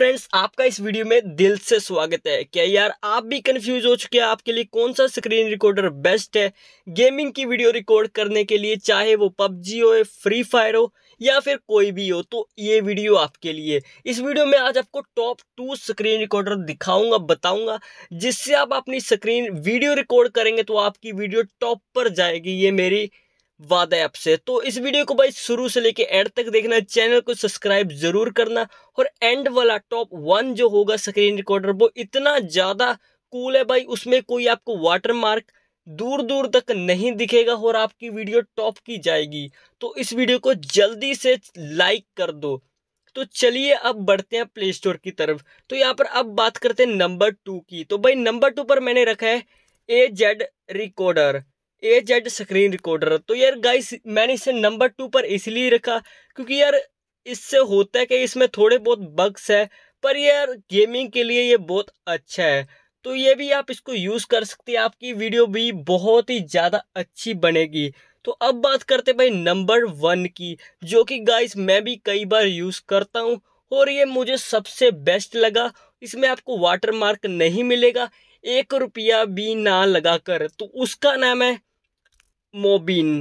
friends आपका इस video में दिल से स्वागत है क्या यार आप भी कंफ्यूज हो चुके हैं आपके लिए कौन सा स्क्रीन रिकॉर्डर बेस्ट है गेमिंग की वीडियो रिकॉर्ड करने के लिए चाहे वो पबजी हो फ्री फायर हो या फिर कोई भी हो तो ये वीडियो आपके लिए इस वीडियो में आज आपको टॉप टू स्क्रीन रिकॉर्डर दिखाऊंगा बताऊंगा जिससे आप अपनी स्क्रीन वीडियो रिकॉर्ड करेंगे तो आपकी वीडियो टॉप पर जाएगी ये मेरी वादा आपसे तो इस वीडियो को भाई शुरू से लेके एंड तक देखना चैनल को सब्सक्राइब जरूर करना और एंड वाला टॉप वन जो होगा स्क्रीन रिकॉर्डर वो इतना ज़्यादा कूल है भाई उसमें कोई आपको वाटर मार्क दूर दूर तक नहीं दिखेगा और आपकी वीडियो टॉप की जाएगी तो इस वीडियो को जल्दी से लाइक कर दो तो चलिए अब बढ़ते हैं प्ले स्टोर की तरफ तो यहाँ पर अब बात करते हैं नंबर टू की तो भाई नंबर टू पर मैंने रखा है A Z recorder A Z screen recorder तो यार गाइस मैंने इसे नंबर टू पर इसलिए रखा क्योंकि यार इससे होता है कि इसमें थोड़े बहुत बग्स है पर यार गेमिंग के लिए ये बहुत अच्छा है तो ये भी आप इसको यूज़ कर सकते हैं आपकी वीडियो भी बहुत ही ज़्यादा अच्छी बनेगी तो अब बात करते भाई नंबर वन की जो कि गाइस मैं भी कई बार यूज़ करता हूँ और ये मुझे सबसे बेस्ट लगा इसमें आपको वाटर मार्क नहीं मिलेगा एक रुपया भी ना लगा कर तो उसका नाम है मोबिन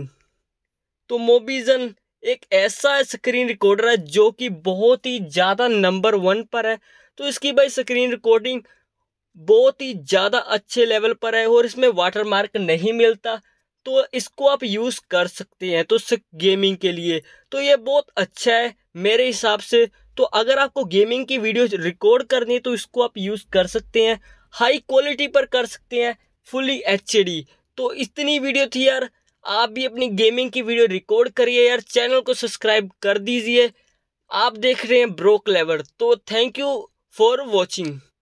तो मोबिजन एक ऐसा स्क्रीन रिकॉर्डर है जो कि बहुत ही ज़्यादा नंबर वन पर है तो इसकी भाई स्क्रीन रिकॉर्डिंग बहुत ही ज़्यादा अच्छे लेवल पर है और इसमें वाटर मार्क नहीं मिलता तो इसको आप यूज़ कर सकते हैं तो गेमिंग के लिए तो ये बहुत अच्छा है मेरे हिसाब से तो अगर आपको गेमिंग की वीडियो रिकॉर्ड करनी है तो इसको आप यूज़ कर सकते हैं हाई क्वालिटी पर कर सकते हैं फुली एच तो इतनी वीडियो थी यार आप भी अपनी गेमिंग की वीडियो रिकॉर्ड करिए यार चैनल को सब्सक्राइब कर दीजिए आप देख रहे हैं ब्रोक लेवर तो थैंक यू फॉर वॉचिंग